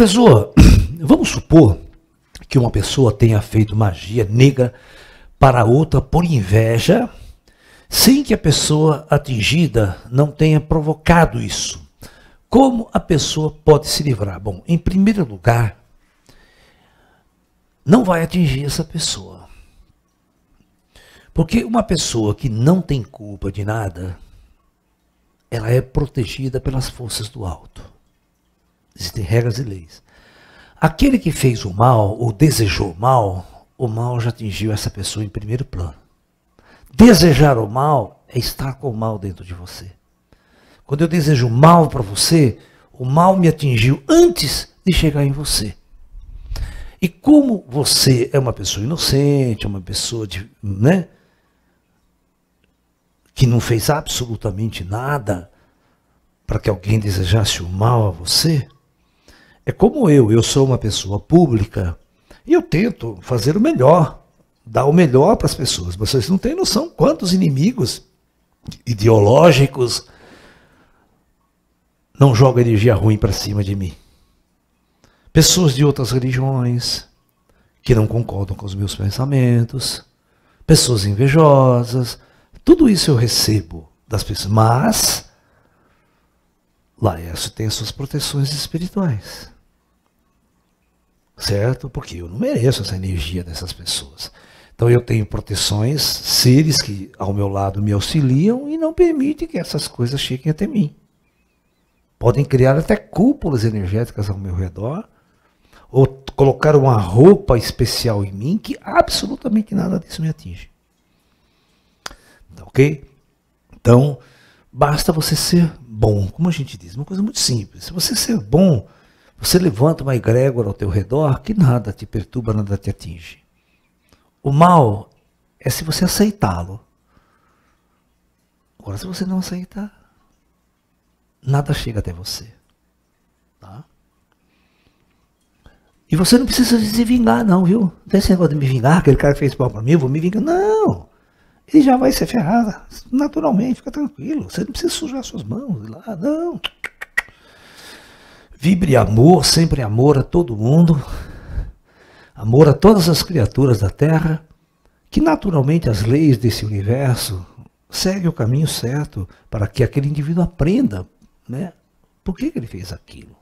Professor, vamos supor que uma pessoa tenha feito magia negra para outra por inveja, sem que a pessoa atingida não tenha provocado isso. Como a pessoa pode se livrar? Bom, em primeiro lugar, não vai atingir essa pessoa. Porque uma pessoa que não tem culpa de nada, ela é protegida pelas forças do alto. Existem regras e leis. Aquele que fez o mal ou desejou o mal, o mal já atingiu essa pessoa em primeiro plano. Desejar o mal é estar com o mal dentro de você. Quando eu desejo o mal para você, o mal me atingiu antes de chegar em você. E como você é uma pessoa inocente, uma pessoa de, né, que não fez absolutamente nada para que alguém desejasse o mal a você, é como eu, eu sou uma pessoa pública e eu tento fazer o melhor, dar o melhor para as pessoas. Vocês não têm noção quantos inimigos ideológicos não jogam energia ruim para cima de mim. Pessoas de outras religiões que não concordam com os meus pensamentos, pessoas invejosas, tudo isso eu recebo das pessoas, mas Laércio tem as suas proteções espirituais. Certo? Porque eu não mereço essa energia dessas pessoas. Então eu tenho proteções, seres que ao meu lado me auxiliam e não permitem que essas coisas cheguem até mim. Podem criar até cúpulas energéticas ao meu redor, ou colocar uma roupa especial em mim que absolutamente nada disso me atinge. Tá ok? Então, basta você ser bom, como a gente diz, uma coisa muito simples. Se você ser bom, você levanta uma egrégora ao teu redor que nada te perturba, nada te atinge. O mal é se você aceitá-lo. Agora, se você não aceitar, nada chega até você. Tá? E você não precisa se vingar, não, viu? Não tem esse negócio de me vingar, aquele cara fez mal pra mim, eu vou me vingar. Não! E já vai ser ferrada naturalmente, fica tranquilo. Você não precisa sujar suas mãos lá, não. Vibre amor, sempre amor a todo mundo, amor a todas as criaturas da Terra, que naturalmente as leis desse universo seguem o caminho certo para que aquele indivíduo aprenda né, por que, que ele fez aquilo.